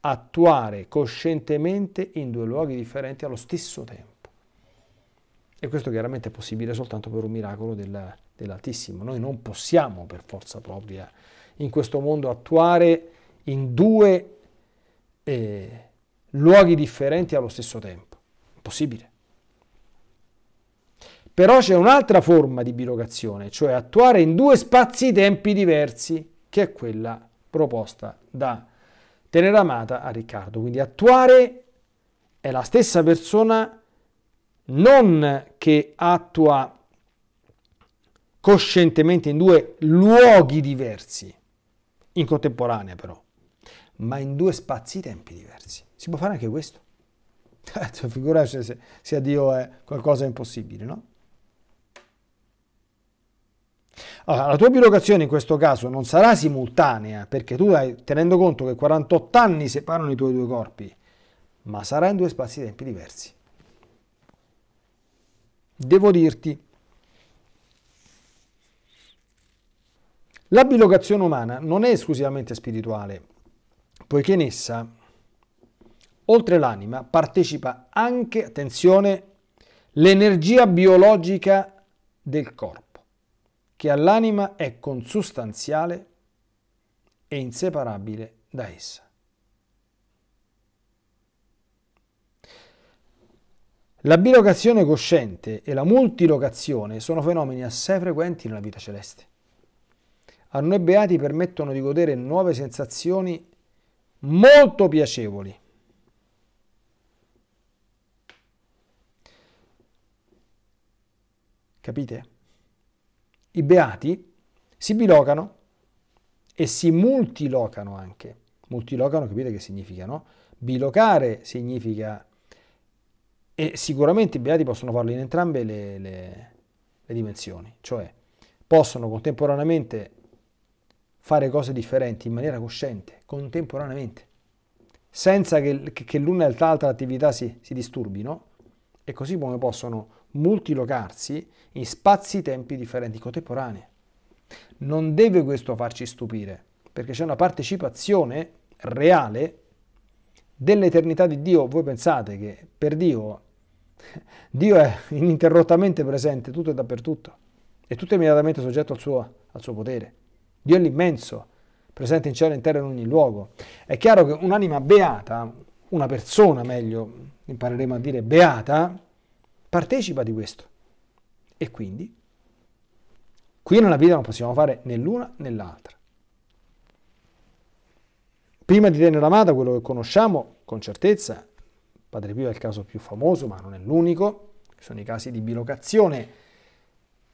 attuare coscientemente in due luoghi differenti allo stesso tempo. E questo chiaramente è possibile soltanto per un miracolo della, dell'Altissimo. Noi non possiamo per forza propria in questo mondo attuare in due... Eh, luoghi differenti allo stesso tempo. Impossibile. Però c'è un'altra forma di bilocazione, cioè attuare in due spazi tempi diversi, che è quella proposta da Tenera Amata a Riccardo. Quindi attuare è la stessa persona non che attua coscientemente in due luoghi diversi, in contemporanea però ma in due spazi tempi diversi. Si può fare anche questo. Cioè, figurarsi se, se a Dio è qualcosa impossibile, no? Allora, la tua bilocazione in questo caso non sarà simultanea, perché tu hai, tenendo conto che 48 anni separano i tuoi due corpi, ma sarà in due spazi tempi diversi. Devo dirti, la bilocazione umana non è esclusivamente spirituale, poiché in essa, oltre l'anima, partecipa anche, attenzione, l'energia biologica del corpo, che all'anima è consustanziale e inseparabile da essa. La bilocazione cosciente e la multilocazione sono fenomeni assai frequenti nella vita celeste. A noi beati permettono di godere nuove sensazioni molto piacevoli. Capite? I beati si bilocano e si multilocano anche. Multilocano, capite che significa, no? Bilocare significa, e sicuramente i beati possono farlo in entrambe le, le, le dimensioni, cioè possono contemporaneamente fare cose differenti in maniera cosciente, contemporaneamente, senza che, che l'una e l'altra attività si, si disturbino, e così come possono multilocarsi in spazi-tempi differenti, contemporanei. Non deve questo farci stupire, perché c'è una partecipazione reale dell'eternità di Dio. Voi pensate che per Dio, Dio è ininterrottamente presente tutto e dappertutto, e tutto è immediatamente soggetto al suo, al suo potere. Dio è l'immenso, presente in cielo e in terra in ogni luogo. È chiaro che un'anima beata, una persona meglio, impareremo a dire beata, partecipa di questo. E quindi, qui nella vita non possiamo fare né l'una né l'altra. Prima di tenere amata, quello che conosciamo con certezza, Padre Pio è il caso più famoso, ma non è l'unico, sono i casi di bilocazione,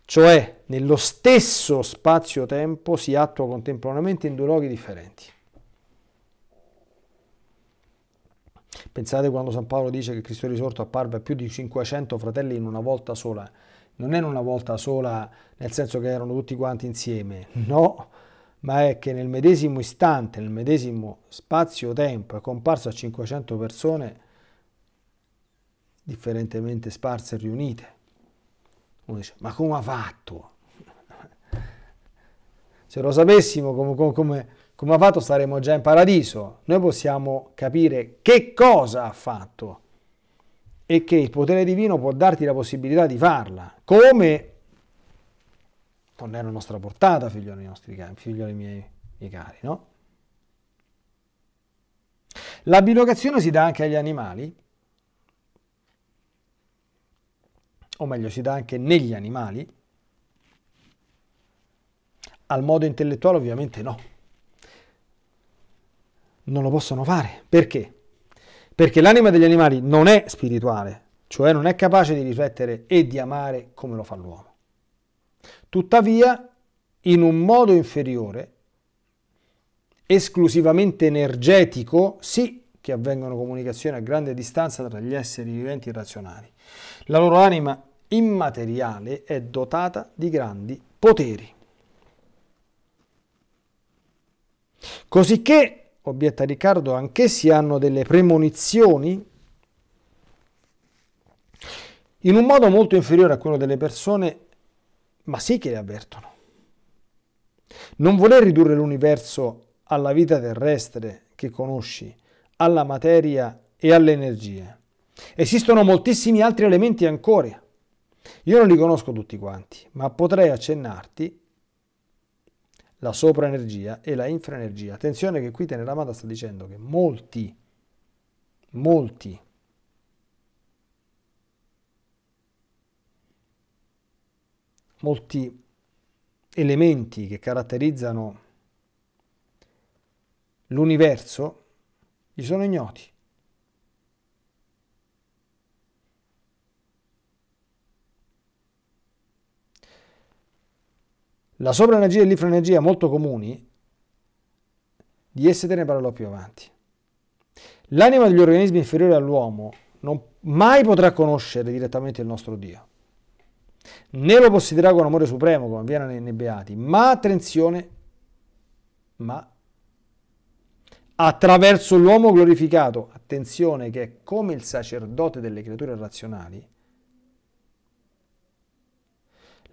cioè nello stesso spazio-tempo si attua contemporaneamente in due luoghi differenti. Pensate quando San Paolo dice che Cristo risorto apparve a più di 500 fratelli in una volta sola. Non è in una volta sola nel senso che erano tutti quanti insieme, no, ma è che nel medesimo istante, nel medesimo spazio-tempo è comparso a 500 persone differentemente sparse e riunite. Uno dice, ma come ha fatto? Se lo sapessimo come, come, come ha fatto staremmo già in paradiso. Noi possiamo capire che cosa ha fatto e che il potere divino può darti la possibilità di farla. Come? Non è la nostra portata, figlioli, nostri, figlioli miei, miei cari, no? La bilocazione si dà anche agli animali? o meglio si dà anche negli animali, al modo intellettuale ovviamente no. Non lo possono fare. Perché? Perché l'anima degli animali non è spirituale, cioè non è capace di riflettere e di amare come lo fa l'uomo. Tuttavia, in un modo inferiore, esclusivamente energetico, sì che avvengono comunicazioni a grande distanza tra gli esseri viventi e razionali, la loro anima immateriale è dotata di grandi poteri. Cosicché, obietta Riccardo, anch'essi hanno delle premonizioni in un modo molto inferiore a quello delle persone, ma sì che le avvertono. Non voler ridurre l'universo alla vita terrestre che conosci, alla materia e alle energie, Esistono moltissimi altri elementi ancora. Io non li conosco tutti quanti, ma potrei accennarti la sopraenergia e la infraenergia. Attenzione che qui Teneramata sta dicendo che molti, molti, molti elementi che caratterizzano l'universo gli sono ignoti. La sopraenergia e l'ifroenergia molto comuni, di esse te ne parlerò più avanti. L'anima degli organismi inferiori all'uomo non mai potrà conoscere direttamente il nostro Dio, né lo possederà con amore supremo, come avviene nei, nei Beati, ma attenzione, ma attraverso l'uomo glorificato, attenzione che è come il sacerdote delle creature razionali,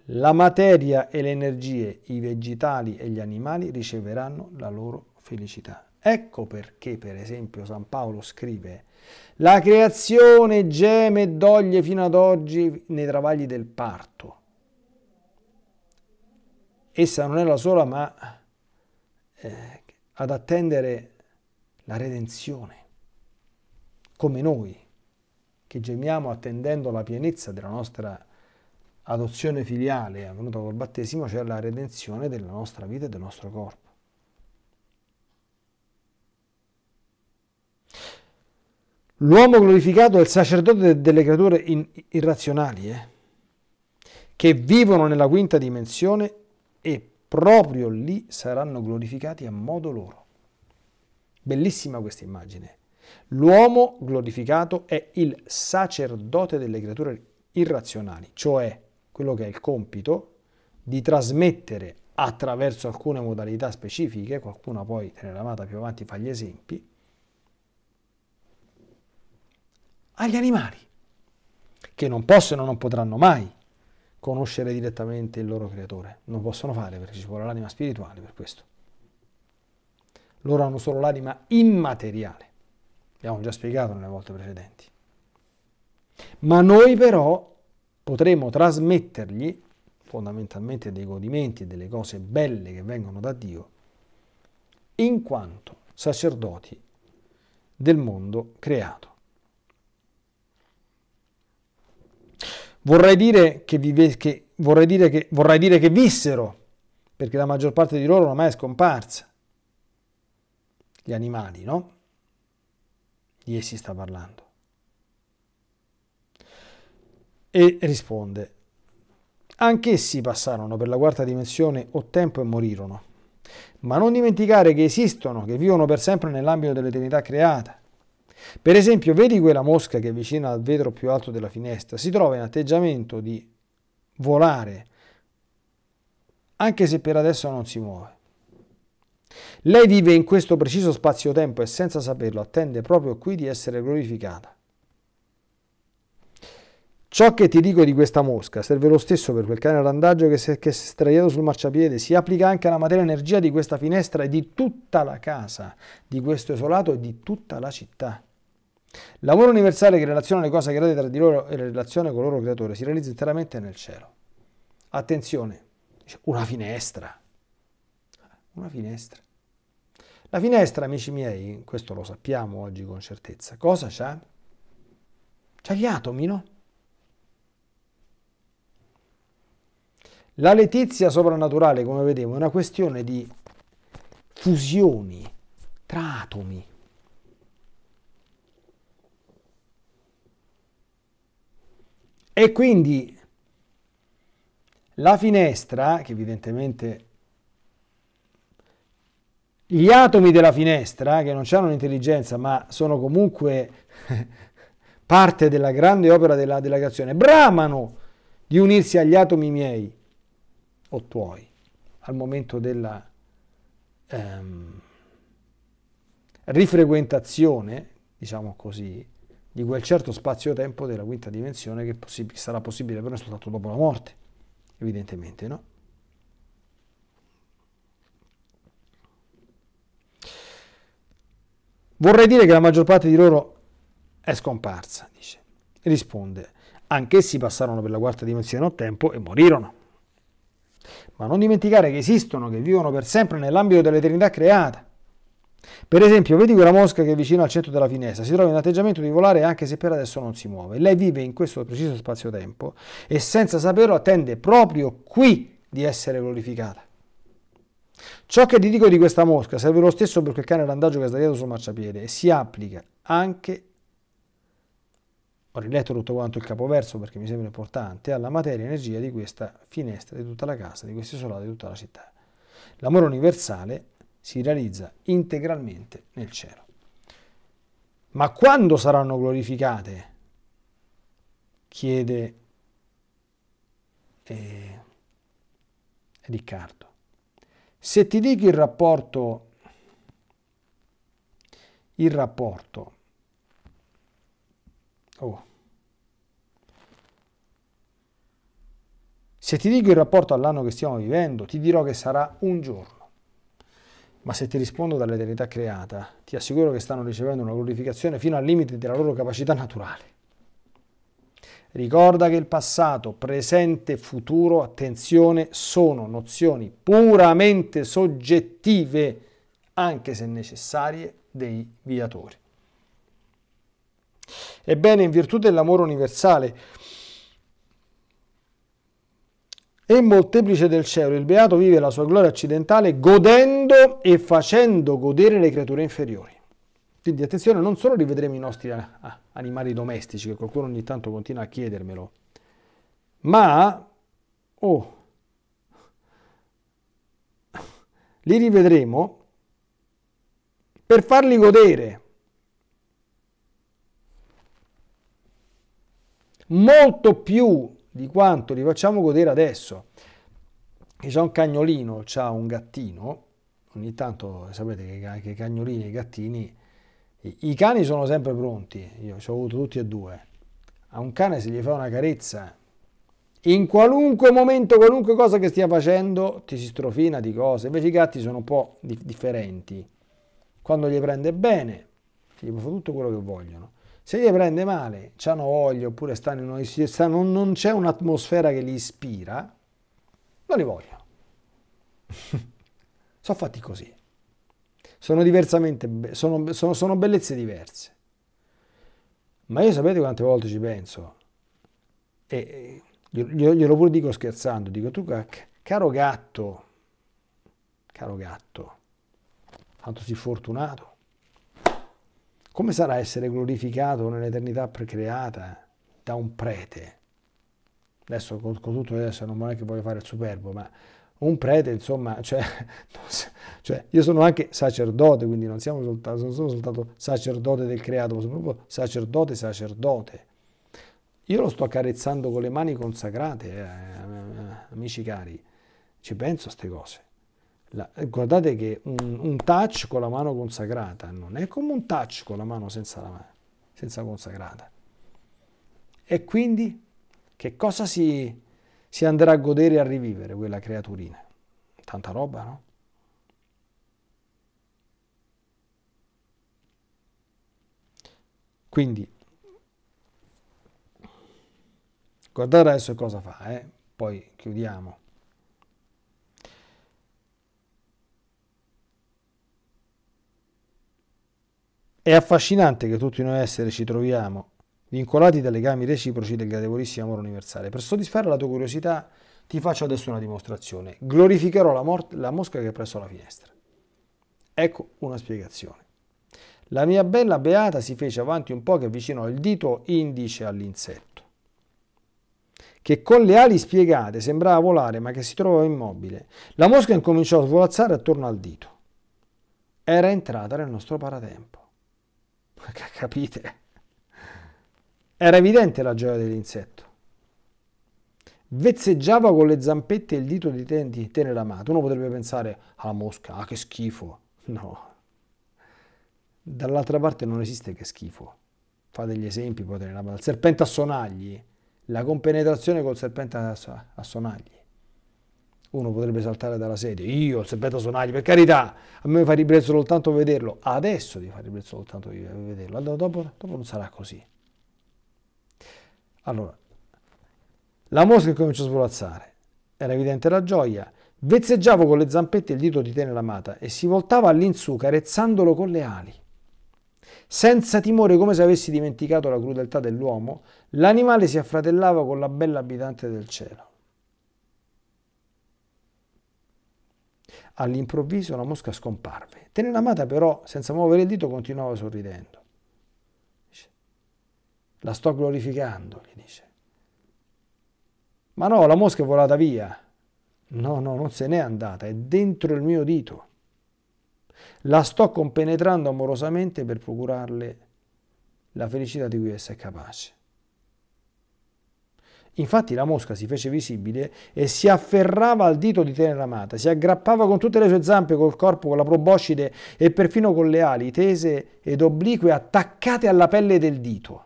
la materia e le energie, i vegetali e gli animali riceveranno la loro felicità. Ecco perché, per esempio, San Paolo scrive la creazione geme e doglie fino ad oggi nei travagli del parto. Essa non è la sola, ma eh, ad attendere la redenzione, come noi, che gemiamo attendendo la pienezza della nostra adozione filiale avvenuta col battesimo, cioè la redenzione della nostra vita e del nostro corpo. L'uomo glorificato è il sacerdote delle creature in, irrazionali, eh? che vivono nella quinta dimensione e proprio lì saranno glorificati a modo loro. Bellissima questa immagine. L'uomo glorificato è il sacerdote delle creature irrazionali, cioè quello che è il compito di trasmettere attraverso alcune modalità specifiche, qualcuno poi nella ramata più avanti fa gli esempi, agli animali, che non possono e non potranno mai conoscere direttamente il loro creatore. Non possono fare perché ci vuole l'anima spirituale per questo. Loro hanno solo l'anima immateriale, abbiamo già spiegato nelle volte precedenti. Ma noi però potremo trasmettergli fondamentalmente dei godimenti e delle cose belle che vengono da Dio, in quanto sacerdoti del mondo creato. Vorrei dire che, vive, che, vorrei dire che, vorrei dire che vissero, perché la maggior parte di loro ormai è scomparsa, gli animali, no? Di essi sta parlando. e risponde Anch'essi passarono per la quarta dimensione o tempo e morirono. Ma non dimenticare che esistono, che vivono per sempre nell'ambito dell'eternità creata. Per esempio, vedi quella mosca che è vicina al vetro più alto della finestra, si trova in atteggiamento di volare, anche se per adesso non si muove. Lei vive in questo preciso spazio-tempo e senza saperlo attende proprio qui di essere glorificata. Ciò che ti dico di questa mosca serve lo stesso per quel cane randaggio che si è straiato sul marciapiede, si applica anche alla materia energia di questa finestra e di tutta la casa, di questo isolato e di tutta la città. L'amore universale che relaziona le cose create tra di loro e la relazione con il loro creatore si realizza interamente nel cielo. Attenzione, una finestra. Una finestra. La finestra, amici miei, questo lo sappiamo oggi con certezza, cosa c'ha? C'ha gli atomi, no? La letizia soprannaturale, come vedevo, è una questione di fusioni tra atomi. E quindi la finestra, che evidentemente gli atomi della finestra, che non hanno intelligenza, ma sono comunque parte della grande opera della, della creazione, bramano di unirsi agli atomi miei o tuoi al momento della ehm, rifrequentazione, diciamo così, di quel certo spazio-tempo della quinta dimensione che possi sarà possibile per noi soltanto dopo la morte, evidentemente, no? Vorrei dire che la maggior parte di loro è scomparsa, dice. E risponde, anch'essi passarono per la quarta dimensione a tempo e morirono. Ma non dimenticare che esistono, che vivono per sempre nell'ambito dell'eternità creata. Per esempio, vedi quella mosca che è vicino al centro della finestra, si trova in atteggiamento di volare anche se per adesso non si muove. Lei vive in questo preciso spazio-tempo e senza saperlo attende proprio qui di essere glorificata. Ciò che ti dico di questa mosca serve lo stesso per quel cane randaggio che è sdraiato sul marciapiede e si applica anche ho riletto tutto quanto il capoverso perché mi sembra importante, alla materia energia di questa finestra, di tutta la casa, di questi solari, di tutta la città. L'amore universale si realizza integralmente nel cielo. Ma quando saranno glorificate? chiede eh, Riccardo. Se ti dico il rapporto, il rapporto, oh, Se ti dico il rapporto all'anno che stiamo vivendo, ti dirò che sarà un giorno. Ma se ti rispondo dall'eternità creata, ti assicuro che stanno ricevendo una glorificazione fino al limite della loro capacità naturale. Ricorda che il passato, presente, futuro, attenzione, sono nozioni puramente soggettive, anche se necessarie, dei viatori. Ebbene, in virtù dell'amore universale, e molteplice del cielo, il beato vive la sua gloria accidentale godendo e facendo godere le creature inferiori. Quindi attenzione, non solo rivedremo i nostri eh, animali domestici, che qualcuno ogni tanto continua a chiedermelo, ma oh, li rivedremo per farli godere. Molto più di quanto li facciamo godere adesso. Che c'è un cagnolino, c'ha un gattino, ogni tanto sapete che, che i cagnolini e i gattini, i, i, cani sono sempre pronti, io ci ho avuto tutti e due. A un cane se gli fa una carezza, in qualunque momento, qualunque cosa che stia facendo, ti si strofina di cose, invece i gatti sono un po' differenti. Quando gli prende bene, gli fa tutto quello che vogliono. Se gli prende male, hanno voglia oppure stanno, non, non c'è un'atmosfera che li ispira, non li vogliono. sono fatti così. Sono diversamente, be- sono, sono, sono bellezze diverse. Ma io sapete quante volte ci penso? E, e glielo pure dico scherzando, dico tu caro gatto, caro gatto, tanto sei fortunato, come sarà essere glorificato nell'eternità precreata da un prete? Adesso con, con tutto adesso non è che voglio fare il superbo, ma un prete, insomma, cioè, cioè, io sono anche sacerdote, quindi non, soltanto, non sono soltanto sacerdote del creato, ma sono proprio sacerdote, sacerdote. Io lo sto accarezzando con le mani consacrate, eh, amici cari, ci penso a queste cose. La, eh, guardate che un, un, touch con la mano consacrata non è come un touch con la mano senza, la mano, senza consacrata. E quindi che cosa si, si andrà a godere e a rivivere quella creaturina? Tanta roba, no? Quindi, guardate adesso cosa fa, eh? poi chiudiamo. È affascinante che tutti noi esseri ci troviamo vincolati dai legami reciproci del gradevolissimo amore universale. Per soddisfare la tua curiosità ti faccio adesso una dimostrazione. Glorificherò la, morte, la mosca che è presso la finestra. Ecco una spiegazione. La mia bella beata si fece avanti un po' che avvicinò il dito indice all'insetto, che con le ali spiegate sembrava volare ma che si trovava immobile. La mosca incominciò a svolazzare attorno al dito. Era entrata nel nostro paratempo. capite? Era evidente la gioia dell'insetto. Vezzeggiava con le zampette e il dito di, tenere di tenera Uno potrebbe pensare alla ah, mosca, ah che schifo. No. Dall'altra parte non esiste che schifo. Fa degli esempi, poi tenera amata. Il serpente a sonagli, la compenetrazione col serpente a sonagli uno potrebbe saltare dalla sedia. Io, il Seppetta Sonagli, per carità, a me mi fa ribrezzo soltanto vederlo. Adesso ti fa ribrezzo soltanto vederlo, allora, dopo, dopo non sarà così. Allora, la mosca che a svolazzare. Era evidente la gioia. Vezzeggiavo con le zampette il dito di tenera l'amata e si voltava all'insù carezzandolo con le ali. Senza timore, come se avessi dimenticato la crudeltà dell'uomo, l'animale si affratellava con la bella abitante del cielo. All'improvviso la mosca scomparve. amata però, senza muovere il dito, continuava sorridendo. la sto glorificando, gli dice. Ma no, la mosca è volata via. No, no, non se n'è andata, è dentro il mio dito. La sto compenetrando amorosamente per procurarle la felicità di cui essa è capace. Infatti la mosca si fece visibile e si afferrava al dito di tenera amata, si aggrappava con tutte le sue zampe, col corpo, con la proboscide e perfino con le ali tese ed oblique attaccate alla pelle del dito.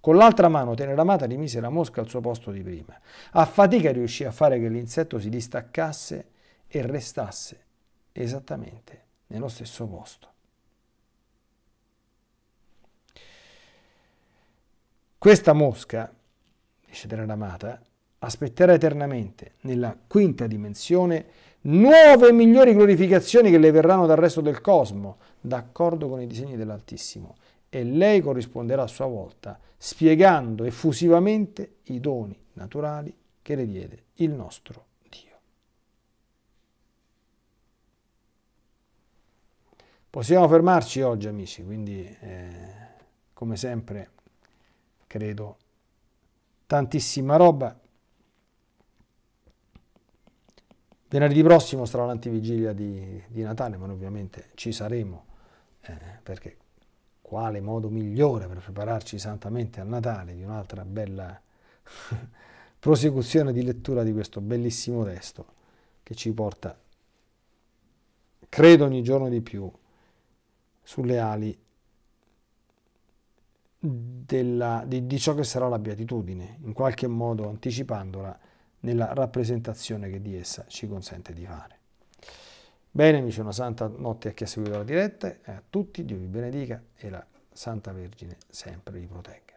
Con l'altra mano tenera amata rimise la mosca al suo posto di prima. A fatica riuscì a fare che l'insetto si distaccasse e restasse esattamente nello stesso posto. Questa mosca Shadaramata, aspetterà eternamente, nella quinta dimensione, nuove e migliori glorificazioni che le verranno dal resto del cosmo, d'accordo con i disegni dell'Altissimo, e lei corrisponderà a sua volta, spiegando effusivamente i doni naturali che le diede il nostro Dio. Possiamo fermarci oggi, amici, quindi eh, come sempre credo tantissima roba. Venerdì prossimo sarà l'antivigilia di, di Natale, ma ovviamente ci saremo, eh, perché quale modo migliore per prepararci santamente al Natale di un'altra bella prosecuzione di lettura di questo bellissimo testo che ci porta, credo ogni giorno di più, sulle ali della, di, di ciò che sarà la beatitudine, in qualche modo anticipandola nella rappresentazione che di essa ci consente di fare. Bene, amici, una santa notte a chi ha seguito la diretta, a tutti, Dio vi benedica e la Santa Vergine sempre vi protegga.